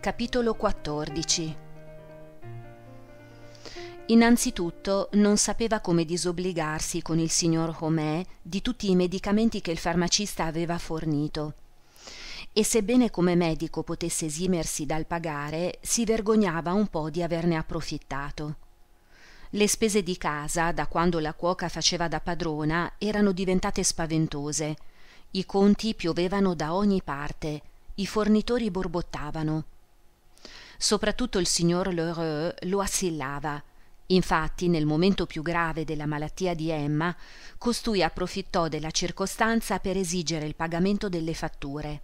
Capitolo 14 Innanzitutto non sapeva come disobbligarsi con il signor Homais di tutti i medicamenti che il farmacista aveva fornito. E sebbene come medico potesse esimersi dal pagare, si vergognava un po' di averne approfittato. Le spese di casa, da quando la cuoca faceva da padrona, erano diventate spaventose. I conti piovevano da ogni parte, i fornitori borbottavano soprattutto il signor Lheureux lo assillava. Infatti, nel momento più grave della malattia di Emma, costui approfittò della circostanza per esigere il pagamento delle fatture.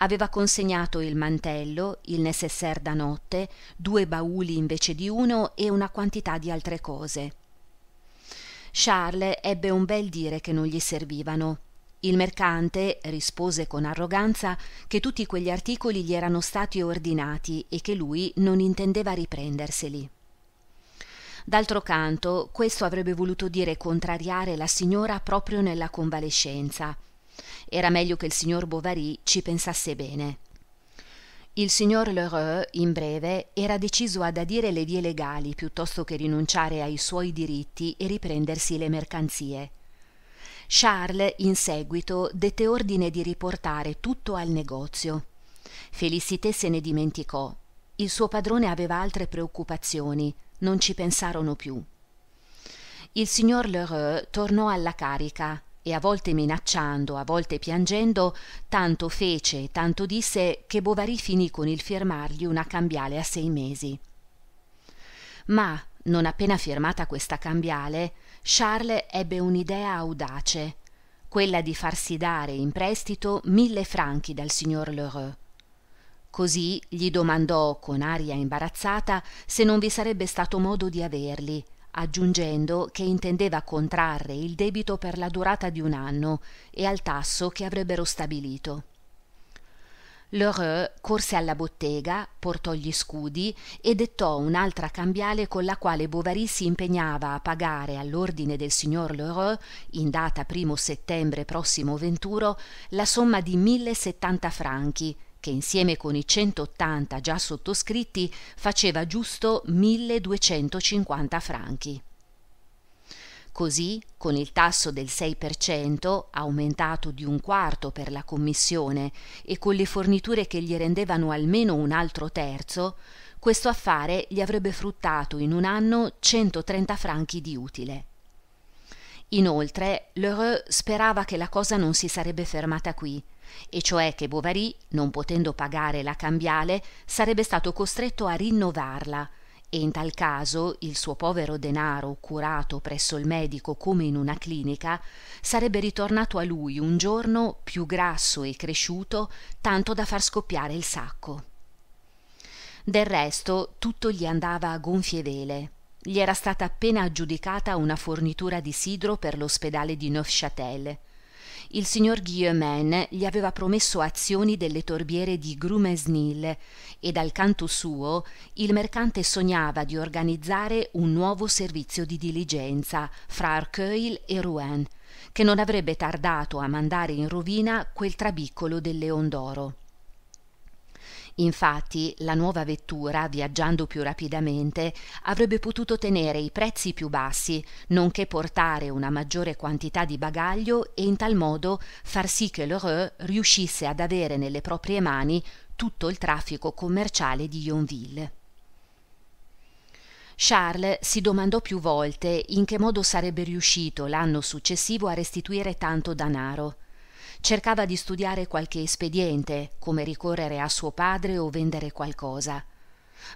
Aveva consegnato il mantello, il necessaire da notte, due bauli invece di uno e una quantità di altre cose. Charles ebbe un bel dire che non gli servivano il mercante rispose con arroganza che tutti quegli articoli gli erano stati ordinati e che lui non intendeva riprenderseli. D'altro canto, questo avrebbe voluto dire contrariare la signora proprio nella convalescenza. Era meglio che il signor Bovary ci pensasse bene. Il signor Lheureux, in breve, era deciso ad adire le vie legali piuttosto che rinunciare ai suoi diritti e riprendersi le mercanzie. Charles in seguito dette ordine di riportare tutto al negozio. Felicité se ne dimenticò. Il suo padrone aveva altre preoccupazioni, non ci pensarono più. Il signor Lheureux tornò alla carica e a volte minacciando, a volte piangendo, tanto fece e tanto disse che Bovary finì con il firmargli una cambiale a sei mesi. Ma, non appena firmata questa cambiale, Charles ebbe un'idea audace, quella di farsi dare in prestito mille franchi dal signor Lheureux. Così gli domandò con aria imbarazzata se non vi sarebbe stato modo di averli, aggiungendo che intendeva contrarre il debito per la durata di un anno e al tasso che avrebbero stabilito. Lheureux corse alla bottega, portò gli scudi e dettò un'altra cambiale con la quale Bovary si impegnava a pagare all'ordine del signor Lheureux, in data primo settembre prossimo venturo, la somma di 1070 franchi, che insieme con i 180 già sottoscritti faceva giusto 1250 franchi. Così, con il tasso del 6%, aumentato di un quarto per la commissione, e con le forniture che gli rendevano almeno un altro terzo, questo affare gli avrebbe fruttato in un anno 130 franchi di utile. Inoltre, Lheureux sperava che la cosa non si sarebbe fermata qui, e cioè che Bovary, non potendo pagare la cambiale, sarebbe stato costretto a rinnovarla, e in tal caso il suo povero denaro curato presso il medico come in una clinica sarebbe ritornato a lui un giorno più grasso e cresciuto tanto da far scoppiare il sacco del resto tutto gli andava a gonfie vele gli era stata appena aggiudicata una fornitura di sidro per l'ospedale di neufchâtel il signor Guillemin gli aveva promesso azioni delle torbiere di Grumesnil e dal canto suo il mercante sognava di organizzare un nuovo servizio di diligenza fra Arcueil e Rouen, che non avrebbe tardato a mandare in rovina quel trabiccolo del Leon d'Oro infatti la nuova vettura viaggiando più rapidamente avrebbe potuto tenere i prezzi più bassi nonché portare una maggiore quantità di bagaglio e in tal modo far sì che lheureux riuscisse ad avere nelle proprie mani tutto il traffico commerciale di Yonville. Charles si domandò più volte in che modo sarebbe riuscito l'anno successivo a restituire tanto danaro Cercava di studiare qualche espediente, come ricorrere a suo padre o vendere qualcosa.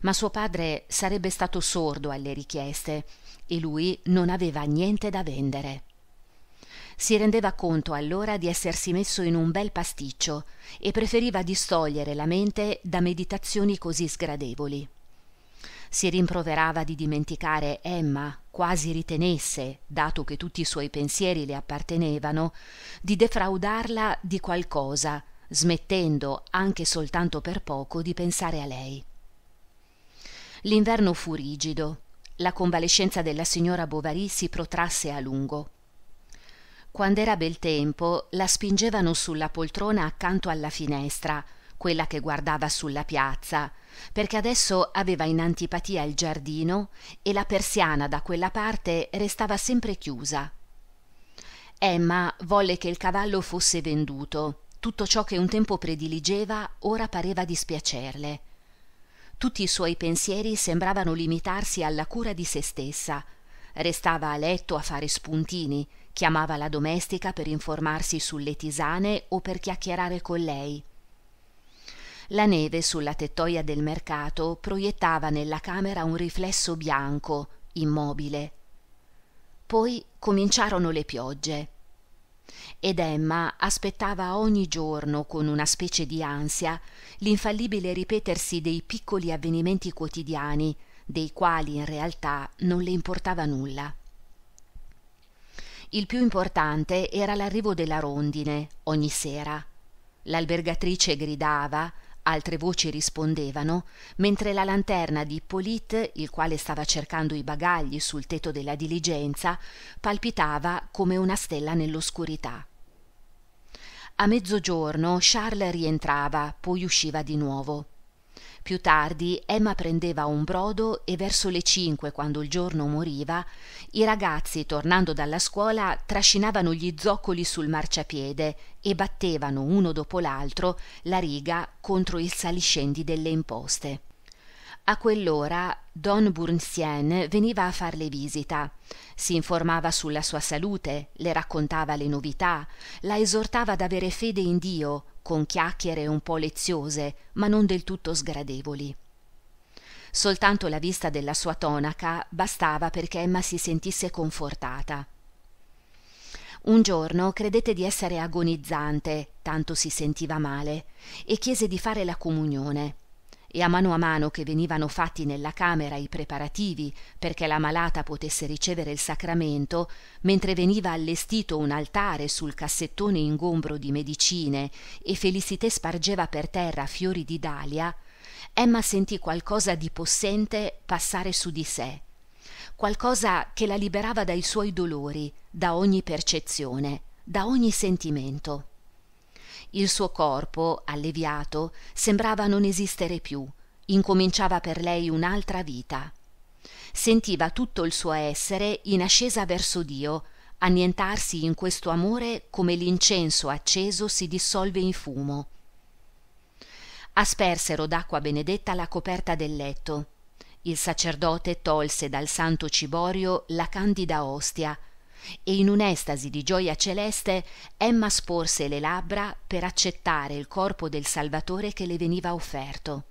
Ma suo padre sarebbe stato sordo alle richieste e lui non aveva niente da vendere. Si rendeva conto allora di essersi messo in un bel pasticcio e preferiva distogliere la mente da meditazioni così sgradevoli si rimproverava di dimenticare Emma quasi ritenesse dato che tutti i suoi pensieri le appartenevano di defraudarla di qualcosa smettendo anche soltanto per poco di pensare a lei l'inverno fu rigido la convalescenza della signora Bovary si protrasse a lungo Quando era bel tempo la spingevano sulla poltrona accanto alla finestra quella che guardava sulla piazza, perché adesso aveva in antipatia il giardino e la persiana da quella parte restava sempre chiusa. Emma volle che il cavallo fosse venduto. Tutto ciò che un tempo prediligeva ora pareva dispiacerle. Tutti i suoi pensieri sembravano limitarsi alla cura di se stessa. Restava a letto a fare spuntini, chiamava la domestica per informarsi sulle tisane o per chiacchierare con lei la neve sulla tettoia del mercato proiettava nella camera un riflesso bianco immobile poi cominciarono le piogge ed Emma aspettava ogni giorno con una specie di ansia l'infallibile ripetersi dei piccoli avvenimenti quotidiani dei quali in realtà non le importava nulla. Il più importante era l'arrivo della rondine ogni sera. L'albergatrice gridava, altre voci rispondevano, mentre la lanterna di Hippolyte, il quale stava cercando i bagagli sul tetto della diligenza, palpitava come una stella nell'oscurità. A mezzogiorno Charles rientrava, poi usciva di nuovo più tardi Emma prendeva un brodo e verso le cinque quando il giorno moriva i ragazzi tornando dalla scuola trascinavano gli zoccoli sul marciapiede e battevano uno dopo l'altro la riga contro il saliscendi delle imposte a quell'ora don Burnsien veniva a farle visita si informava sulla sua salute le raccontava le novità la esortava ad avere fede in dio con chiacchiere un po leziose ma non del tutto sgradevoli soltanto la vista della sua tonaca bastava perché emma si sentisse confortata un giorno credette di essere agonizzante tanto si sentiva male e chiese di fare la comunione e a mano a mano che venivano fatti nella camera i preparativi perché la malata potesse ricevere il sacramento, mentre veniva allestito un altare sul cassettone ingombro di medicine e Felicité spargeva per terra fiori di dalia, Emma sentì qualcosa di possente passare su di sé, qualcosa che la liberava dai suoi dolori, da ogni percezione, da ogni sentimento. Il suo corpo, alleviato, sembrava non esistere più, incominciava per lei un'altra vita. Sentiva tutto il suo essere in ascesa verso Dio, annientarsi in questo amore come l'incenso acceso si dissolve in fumo. Aspersero d'acqua benedetta la coperta del letto. Il sacerdote tolse dal santo ciborio la candida ostia, e in un'estasi di gioia celeste Emma sporse le labbra per accettare il corpo del Salvatore che le veniva offerto.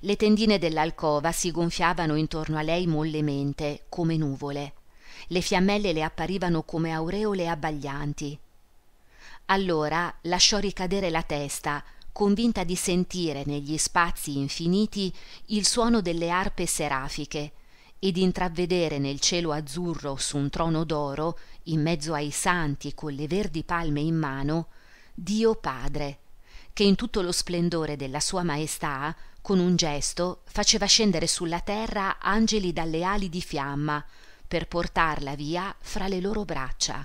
Le tendine dell'alcova si gonfiavano intorno a lei mollemente, come nuvole. Le fiammelle le apparivano come aureole abbaglianti. Allora lasciò ricadere la testa, convinta di sentire negli spazi infiniti il suono delle arpe serafiche ed intravedere nel cielo azzurro su un trono d'oro in mezzo ai santi con le verdi palme in mano dio padre che in tutto lo splendore della sua maestà con un gesto faceva scendere sulla terra angeli dalle ali di fiamma per portarla via fra le loro braccia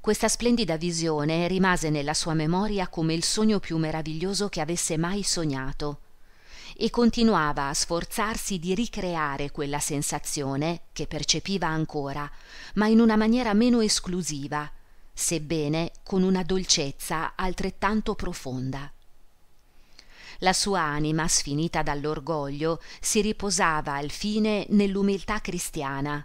questa splendida visione rimase nella sua memoria come il sogno più meraviglioso che avesse mai sognato e continuava a sforzarsi di ricreare quella sensazione che percepiva ancora, ma in una maniera meno esclusiva, sebbene con una dolcezza altrettanto profonda. La sua anima, sfinita dall'orgoglio, si riposava al fine nell'umiltà cristiana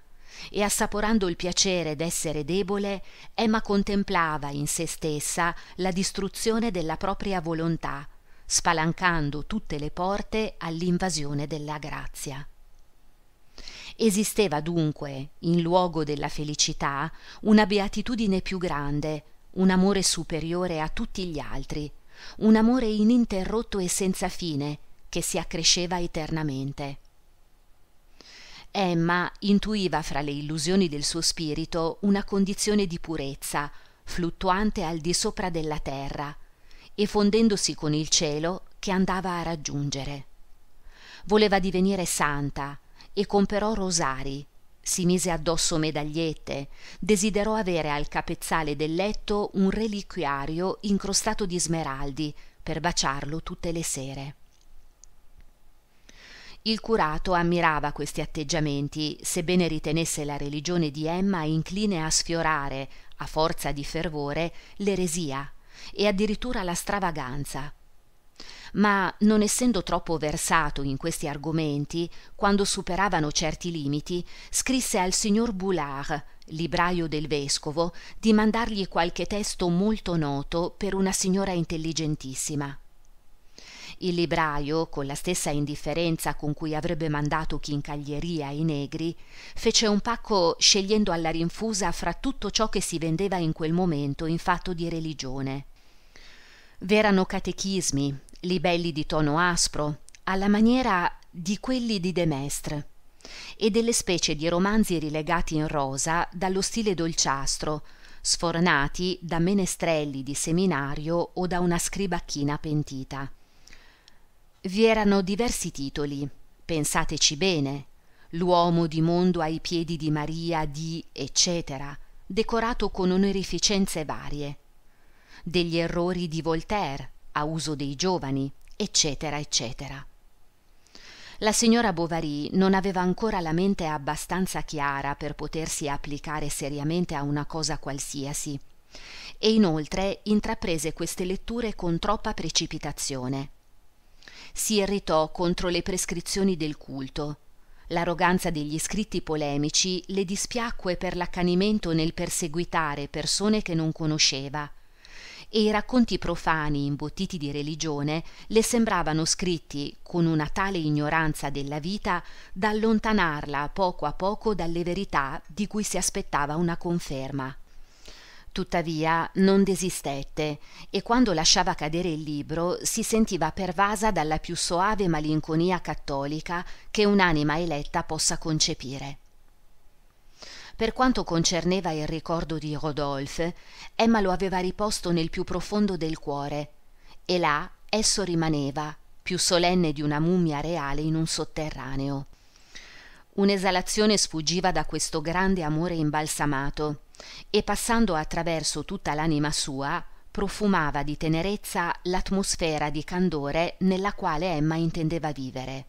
e assaporando il piacere d'essere debole, Emma contemplava in se stessa la distruzione della propria volontà spalancando tutte le porte all'invasione della grazia. Esisteva dunque, in luogo della felicità, una beatitudine più grande, un amore superiore a tutti gli altri, un amore ininterrotto e senza fine, che si accresceva eternamente. Emma intuiva fra le illusioni del suo spirito una condizione di purezza, fluttuante al di sopra della terra, e fondendosi con il cielo che andava a raggiungere. Voleva divenire santa e comperò rosari, si mise addosso medagliette, desiderò avere al capezzale del letto un reliquiario incrostato di smeraldi per baciarlo tutte le sere. Il curato ammirava questi atteggiamenti, sebbene ritenesse la religione di Emma incline a sfiorare, a forza di fervore, l'eresia e addirittura la stravaganza. Ma non essendo troppo versato in questi argomenti, quando superavano certi limiti, scrisse al signor Boulard, libraio del vescovo, di mandargli qualche testo molto noto per una signora intelligentissima il libraio, con la stessa indifferenza con cui avrebbe mandato chi in caglieria i negri fece un pacco scegliendo alla rinfusa fra tutto ciò che si vendeva in quel momento in fatto di religione v'erano catechismi libelli di tono aspro alla maniera di quelli di de Mestre e delle specie di romanzi rilegati in rosa dallo stile dolciastro, sfornati da menestrelli di seminario o da una scribacchina pentita. Vi erano diversi titoli, pensateci bene, l'uomo di mondo ai piedi di Maria di eccetera, decorato con onorificenze varie, degli errori di Voltaire a uso dei giovani, eccetera, eccetera. La signora Bovary non aveva ancora la mente abbastanza chiara per potersi applicare seriamente a una cosa qualsiasi e inoltre intraprese queste letture con troppa precipitazione si irritò contro le prescrizioni del culto. L'arroganza degli scritti polemici le dispiacque per l'accanimento nel perseguitare persone che non conosceva e i racconti profani imbottiti di religione le sembravano scritti con una tale ignoranza della vita da allontanarla poco a poco dalle verità di cui si aspettava una conferma. Tuttavia non desistette e quando lasciava cadere il libro si sentiva pervasa dalla più soave malinconia cattolica che un'anima eletta possa concepire. Per quanto concerneva il ricordo di Rodolphe, Emma lo aveva riposto nel più profondo del cuore e là esso rimaneva, più solenne di una mummia reale in un sotterraneo un'esalazione sfuggiva da questo grande amore imbalsamato e passando attraverso tutta l'anima sua profumava di tenerezza l'atmosfera di candore nella quale Emma intendeva vivere.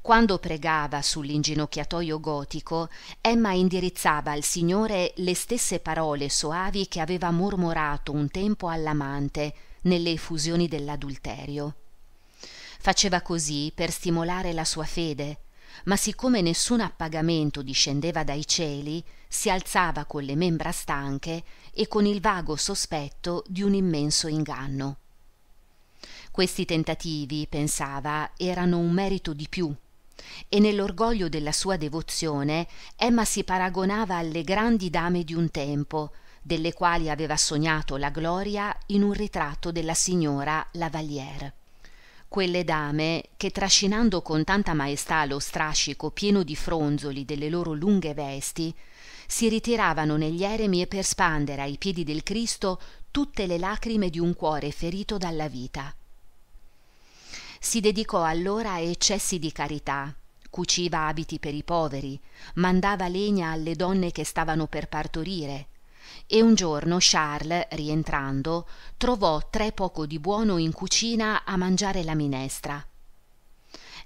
Quando pregava sull'inginocchiatoio gotico, Emma indirizzava al Signore le stesse parole soavi che aveva mormorato un tempo all'amante nelle effusioni dell'adulterio. Faceva così per stimolare la sua fede, ma siccome nessun appagamento discendeva dai cieli, si alzava con le membra stanche e con il vago sospetto di un immenso inganno. Questi tentativi, pensava, erano un merito di più e nell'orgoglio della sua devozione Emma si paragonava alle grandi dame di un tempo, delle quali aveva sognato la gloria in un ritratto della signora Lavalière quelle dame che trascinando con tanta maestà lo strascico pieno di fronzoli delle loro lunghe vesti si ritiravano negli eremi per spandere ai piedi del Cristo tutte le lacrime di un cuore ferito dalla vita. Si dedicò allora a eccessi di carità, cuciva abiti per i poveri, mandava legna alle donne che stavano per partorire, e un giorno charles rientrando trovò tre poco di buono in cucina a mangiare la minestra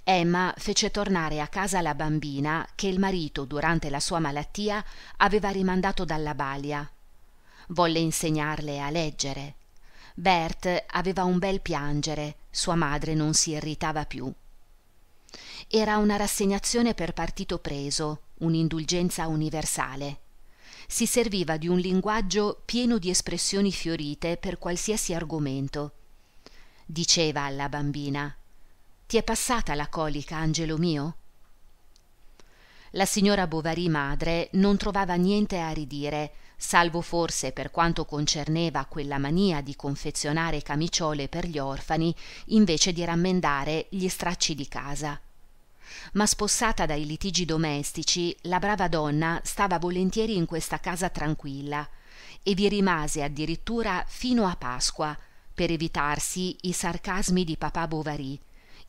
emma fece tornare a casa la bambina che il marito durante la sua malattia aveva rimandato dalla balia volle insegnarle a leggere bert aveva un bel piangere sua madre non si irritava più era una rassegnazione per partito preso un'indulgenza universale si serviva di un linguaggio pieno di espressioni fiorite per qualsiasi argomento. Diceva alla bambina Ti è passata la colica, angelo mio? La signora Bovary madre non trovava niente a ridire, salvo forse per quanto concerneva quella mania di confezionare camiciole per gli orfani invece di rammendare gli stracci di casa ma spossata dai litigi domestici, la brava donna stava volentieri in questa casa tranquilla e vi rimase addirittura fino a Pasqua, per evitarsi i sarcasmi di papà Bovary,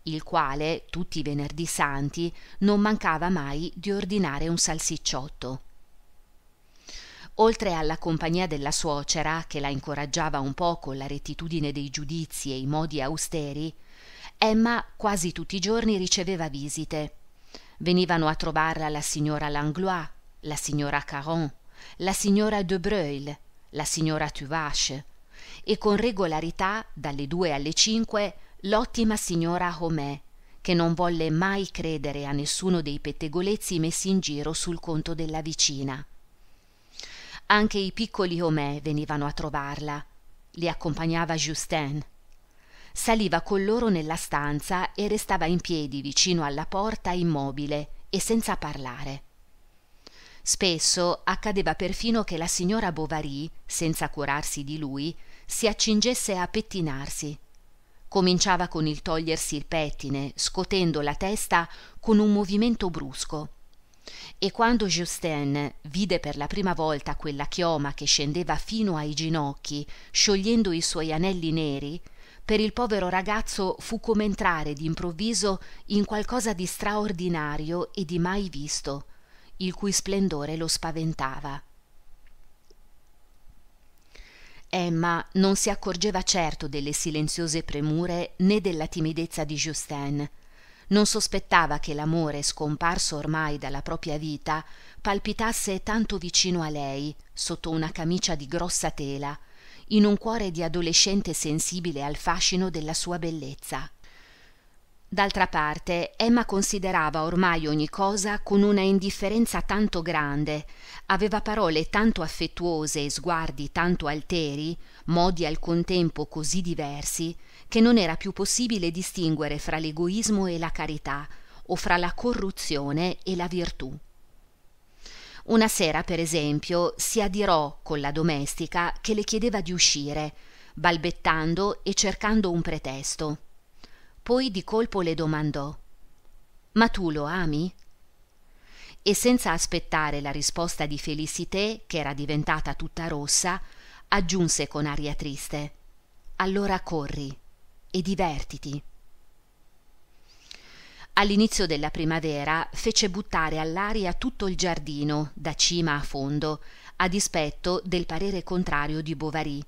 il quale, tutti i venerdì santi, non mancava mai di ordinare un salsicciotto. Oltre alla compagnia della suocera, che la incoraggiava un po' con la rettitudine dei giudizi e i modi austeri, Emma quasi tutti i giorni riceveva visite. Venivano a trovarla la signora Langlois, la signora Caron, la signora De Breuil, la signora Tuvache e con regolarità dalle due alle cinque l'ottima signora Homé, che non volle mai credere a nessuno dei pettegolezzi messi in giro sul conto della vicina. Anche i piccoli Homé venivano a trovarla. Li accompagnava Justin, saliva con loro nella stanza e restava in piedi vicino alla porta immobile e senza parlare. Spesso accadeva perfino che la signora Bovary, senza curarsi di lui, si accingesse a pettinarsi. Cominciava con il togliersi il pettine, scotendo la testa con un movimento brusco. E quando Justin vide per la prima volta quella chioma che scendeva fino ai ginocchi, sciogliendo i suoi anelli neri, per il povero ragazzo fu come entrare d'improvviso in qualcosa di straordinario e di mai visto, il cui splendore lo spaventava. Emma non si accorgeva certo delle silenziose premure né della timidezza di Justin. Non sospettava che l'amore, scomparso ormai dalla propria vita, palpitasse tanto vicino a lei, sotto una camicia di grossa tela, in un cuore di adolescente sensibile al fascino della sua bellezza. D'altra parte, Emma considerava ormai ogni cosa con una indifferenza tanto grande, aveva parole tanto affettuose e sguardi tanto alteri, modi al contempo così diversi, che non era più possibile distinguere fra l'egoismo e la carità, o fra la corruzione e la virtù. Una sera, per esempio, si adirò con la domestica che le chiedeva di uscire, balbettando e cercando un pretesto. Poi di colpo le domandò Ma tu lo ami? E senza aspettare la risposta di Felicité, che era diventata tutta rossa, aggiunse con aria triste Allora corri e divertiti all'inizio della primavera fece buttare all'aria tutto il giardino da cima a fondo a dispetto del parere contrario di bovary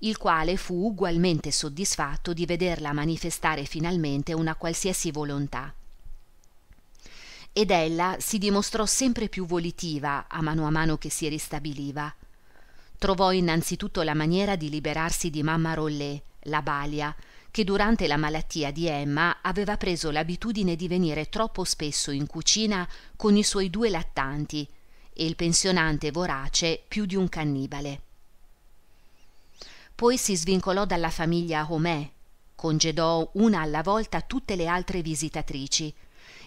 il quale fu ugualmente soddisfatto di vederla manifestare finalmente una qualsiasi volontà ed ella si dimostrò sempre più volitiva a mano a mano che si ristabiliva trovò innanzitutto la maniera di liberarsi di mamma rollè la balia che durante la malattia di Emma aveva preso l'abitudine di venire troppo spesso in cucina con i suoi due lattanti e il pensionante vorace più di un cannibale. Poi si svincolò dalla famiglia Homais, congedò una alla volta tutte le altre visitatrici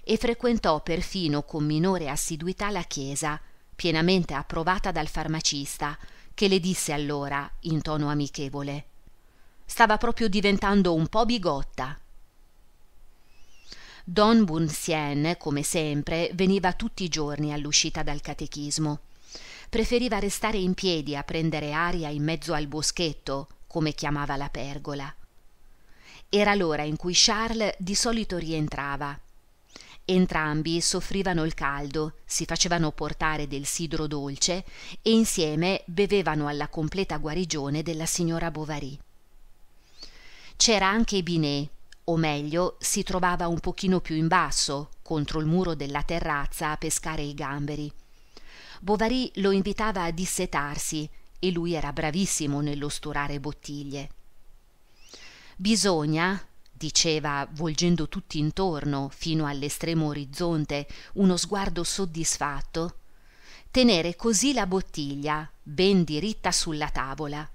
e frequentò perfino con minore assiduità la chiesa, pienamente approvata dal farmacista, che le disse allora in tono amichevole stava proprio diventando un po' bigotta. Don Bunsien, come sempre, veniva tutti i giorni all'uscita dal catechismo. Preferiva restare in piedi a prendere aria in mezzo al boschetto, come chiamava la pergola. Era l'ora in cui Charles di solito rientrava. Entrambi soffrivano il caldo, si facevano portare del sidro dolce e insieme bevevano alla completa guarigione della signora Bovary c'era anche Binet, o meglio, si trovava un pochino più in basso, contro il muro della terrazza a pescare i gamberi. Bovary lo invitava a dissetarsi e lui era bravissimo nello sturare bottiglie. Bisogna, diceva, volgendo tutti intorno, fino all'estremo orizzonte, uno sguardo soddisfatto, tenere così la bottiglia ben diritta sulla tavola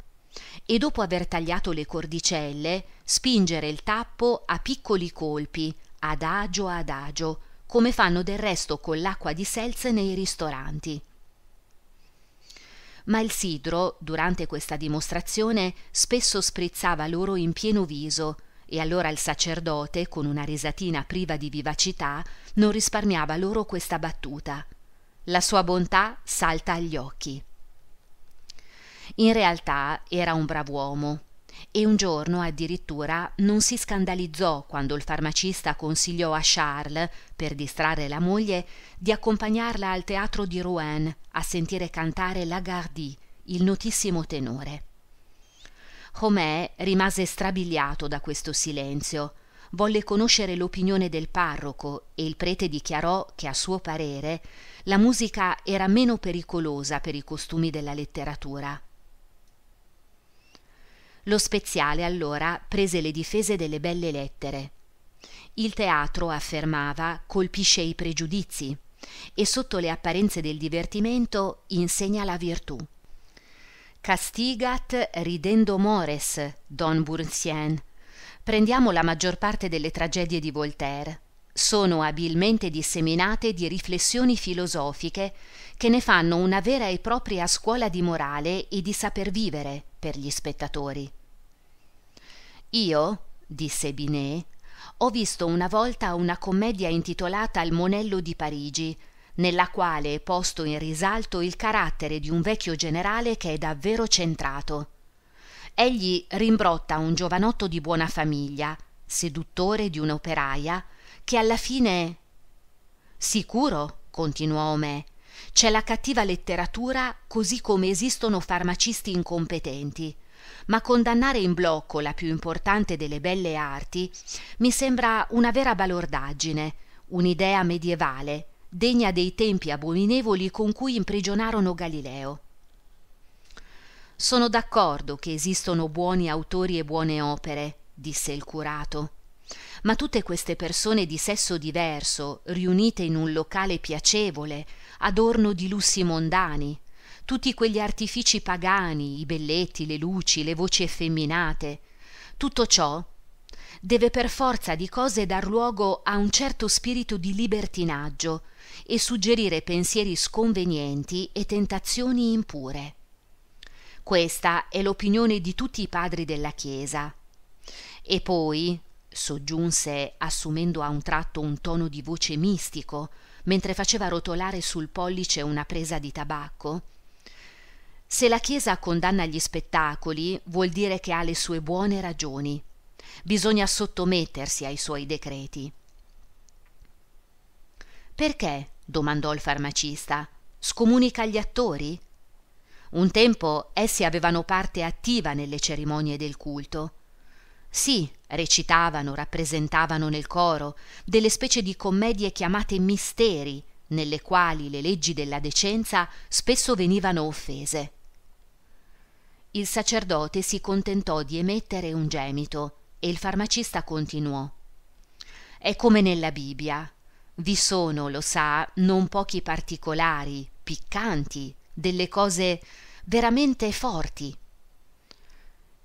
e dopo aver tagliato le cordicelle spingere il tappo a piccoli colpi adagio adagio come fanno del resto con l'acqua di seltz nei ristoranti ma il sidro durante questa dimostrazione spesso sprizzava loro in pieno viso e allora il sacerdote con una risatina priva di vivacità non risparmiava loro questa battuta la sua bontà salta agli occhi in realtà era un brav'uomo e un giorno addirittura non si scandalizzò quando il farmacista consigliò a Charles, per distrarre la moglie, di accompagnarla al teatro di Rouen a sentire cantare Lagardy, il notissimo tenore. Homais rimase strabiliato da questo silenzio. Volle conoscere l'opinione del parroco e il prete dichiarò che, a suo parere, la musica era meno pericolosa per i costumi della letteratura. Lo Speziale allora prese le difese delle belle lettere. Il teatro, affermava, colpisce i pregiudizi e sotto le apparenze del divertimento insegna la virtù. Castigat ridendo mores, Don Burnsian. Prendiamo la maggior parte delle tragedie di Voltaire. Sono abilmente disseminate di riflessioni filosofiche che ne fanno una vera e propria scuola di morale e di saper vivere per gli spettatori. Io, disse Binet, ho visto una volta una commedia intitolata Il monello di Parigi, nella quale è posto in risalto il carattere di un vecchio generale che è davvero centrato. Egli rimbrotta un giovanotto di buona famiglia, seduttore di un'operaia, che alla fine. Sicuro, continuò Omè, c'è la cattiva letteratura così come esistono farmacisti incompetenti. Ma condannare in blocco la più importante delle belle arti mi sembra una vera balordaggine, un'idea medievale, degna dei tempi abominevoli con cui imprigionarono Galileo. Sono d'accordo che esistono buoni autori e buone opere, disse il curato. Ma tutte queste persone di sesso diverso, riunite in un locale piacevole, adorno di lussi mondani tutti quegli artifici pagani i belletti le luci le voci effeminate tutto ciò deve per forza di cose dar luogo a un certo spirito di libertinaggio e suggerire pensieri sconvenienti e tentazioni impure questa è l'opinione di tutti i padri della chiesa e poi soggiunse assumendo a un tratto un tono di voce mistico mentre faceva rotolare sul pollice una presa di tabacco? Se la Chiesa condanna gli spettacoli, vuol dire che ha le sue buone ragioni. Bisogna sottomettersi ai suoi decreti. Perché? domandò il farmacista. Scomunica gli attori? Un tempo essi avevano parte attiva nelle cerimonie del culto sì recitavano rappresentavano nel coro delle specie di commedie chiamate misteri nelle quali le leggi della decenza spesso venivano offese il sacerdote si contentò di emettere un gemito e il farmacista continuò è come nella bibbia vi sono lo sa non pochi particolari piccanti delle cose veramente forti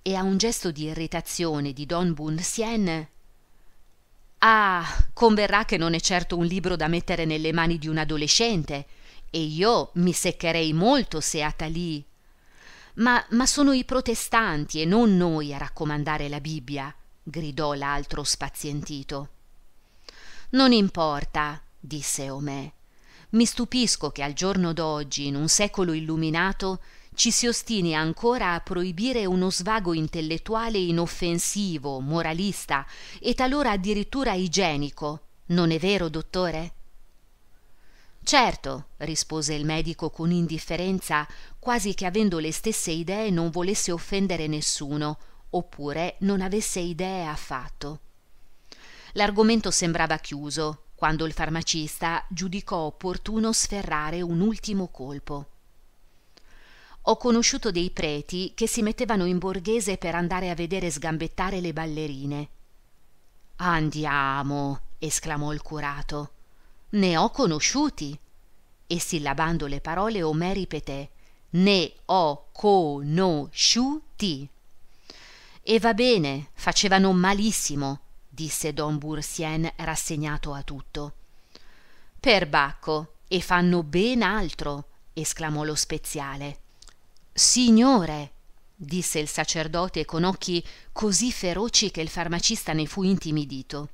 e a un gesto di irritazione di don Bun-sien ah converrà che non è certo un libro da mettere nelle mani di un adolescente e io mi seccherei molto se a atalì ma, ma sono i protestanti e non noi a raccomandare la bibbia gridò l'altro spazientito non importa disse Omè mi stupisco che al giorno d'oggi in un secolo illuminato ci si ostini ancora a proibire uno svago intellettuale inoffensivo, moralista e talora addirittura igienico. Non è vero, dottore? Certo, rispose il medico con indifferenza, quasi che avendo le stesse idee non volesse offendere nessuno, oppure non avesse idee affatto. L'argomento sembrava chiuso, quando il farmacista giudicò opportuno sferrare un ultimo colpo. Ho conosciuto dei preti che si mettevano in borghese per andare a vedere sgambettare le ballerine. Andiamo, esclamò il curato. Ne ho conosciuti. E sillabando le parole Omè ripeté Ne ho conosciuti. E va bene, facevano malissimo, disse Don Bursien rassegnato a tutto. Perbacco, e fanno ben altro, esclamò lo speziale signore disse il sacerdote con occhi così feroci che il farmacista ne fu intimidito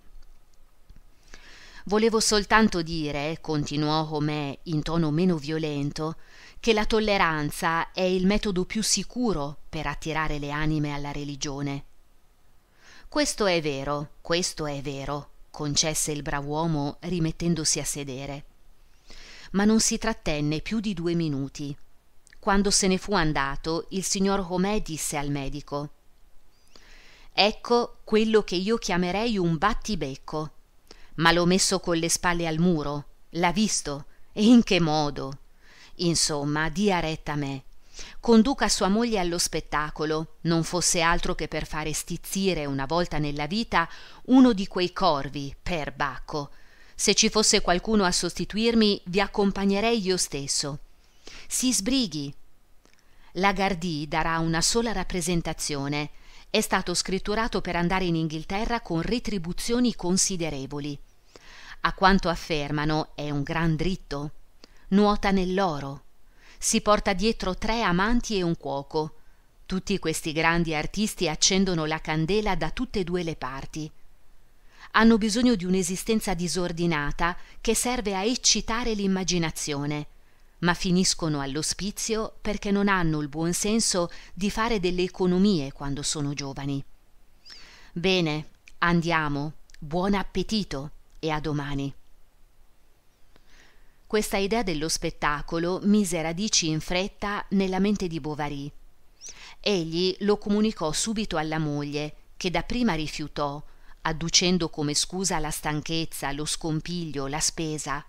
volevo soltanto dire continuò homais in tono meno violento che la tolleranza è il metodo più sicuro per attirare le anime alla religione questo è vero questo è vero concesse il brav'uomo rimettendosi a sedere ma non si trattenne più di due minuti quando se ne fu andato, il signor Homais disse al medico Ecco quello che io chiamerei un battibecco. Ma l'ho messo con le spalle al muro. L'ha visto. E in che modo? Insomma, dia retta a me. Conduca sua moglie allo spettacolo, non fosse altro che per fare stizzire una volta nella vita uno di quei corvi, perbacco. Se ci fosse qualcuno a sostituirmi, vi accompagnerei io stesso. Si sbrighi. La darà una sola rappresentazione. È stato scritturato per andare in Inghilterra con retribuzioni considerevoli. A quanto affermano è un gran dritto. Nuota nell'oro. Si porta dietro tre amanti e un cuoco. Tutti questi grandi artisti accendono la candela da tutte e due le parti. Hanno bisogno di un'esistenza disordinata che serve a eccitare l'immaginazione ma finiscono all'ospizio perché non hanno il buon senso di fare delle economie quando sono giovani. Bene, andiamo, buon appetito e a domani. Questa idea dello spettacolo mise radici in fretta nella mente di Bovary. Egli lo comunicò subito alla moglie, che dapprima rifiutò, adducendo come scusa la stanchezza, lo scompiglio, la spesa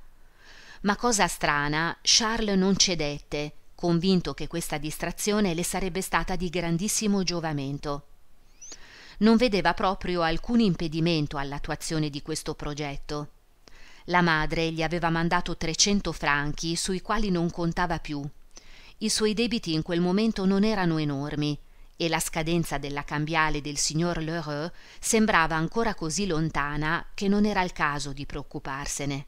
ma cosa strana charles non cedette convinto che questa distrazione le sarebbe stata di grandissimo giovamento non vedeva proprio alcun impedimento all'attuazione di questo progetto la madre gli aveva mandato trecento franchi sui quali non contava più i suoi debiti in quel momento non erano enormi e la scadenza della cambiale del signor Lheureux sembrava ancora così lontana che non era il caso di preoccuparsene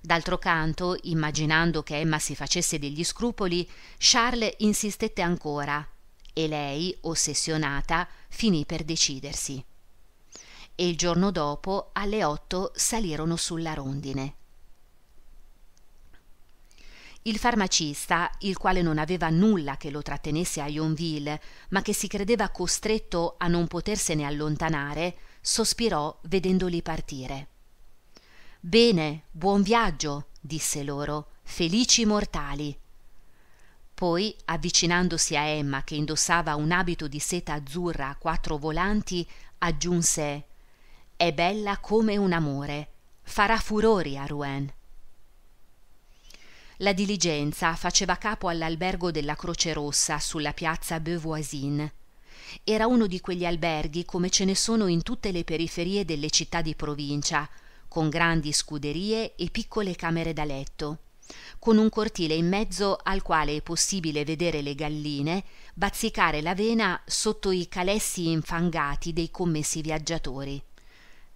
d'altro canto immaginando che emma si facesse degli scrupoli charles insistette ancora e lei ossessionata finì per decidersi e il giorno dopo alle otto salirono sulla rondine il farmacista, il quale non aveva nulla che lo trattenesse a Yonville, ma che si credeva costretto a non potersene allontanare, sospirò vedendoli partire bene buon viaggio disse loro felici mortali poi avvicinandosi a emma che indossava un abito di seta azzurra a quattro volanti aggiunse è bella come un amore farà furori a rouen la diligenza faceva capo all'albergo della Croce Rossa sulla piazza Beauvoisin. Era uno di quegli alberghi come ce ne sono in tutte le periferie delle città di provincia, con grandi scuderie e piccole camere da letto, con un cortile in mezzo al quale è possibile vedere le galline bazzicare l'avena sotto i calessi infangati dei commessi viaggiatori.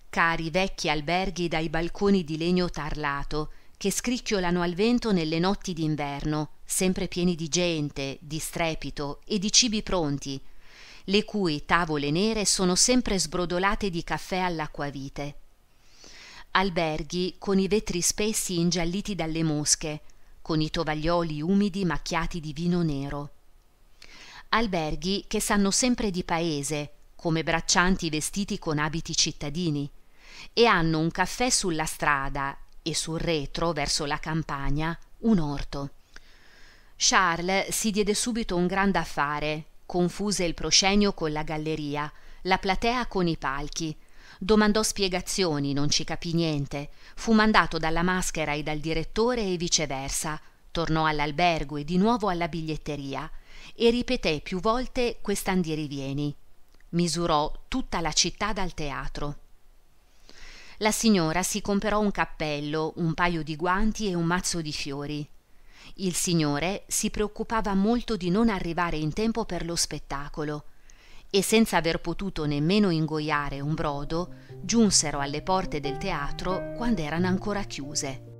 Cari vecchi alberghi dai balconi di legno tarlato, che scricchiolano al vento nelle notti d'inverno, sempre pieni di gente, di strepito e di cibi pronti, le cui tavole nere sono sempre sbrodolate di caffè all'acquavite alberghi con i vetri spessi ingialliti dalle mosche, con i tovaglioli umidi macchiati di vino nero. Alberghi che sanno sempre di paese, come braccianti vestiti con abiti cittadini, e hanno un caffè sulla strada e sul retro, verso la campagna, un orto. Charles si diede subito un grande affare, confuse il proscenio con la galleria, la platea con i palchi, domandò spiegazioni non ci capì niente fu mandato dalla maschera e dal direttore e viceversa tornò all'albergo e di nuovo alla biglietteria e ripeté più volte quest'andi rivieni misurò tutta la città dal teatro la signora si comperò un cappello un paio di guanti e un mazzo di fiori il signore si preoccupava molto di non arrivare in tempo per lo spettacolo e senza aver potuto nemmeno ingoiare un brodo, giunsero alle porte del teatro quando erano ancora chiuse.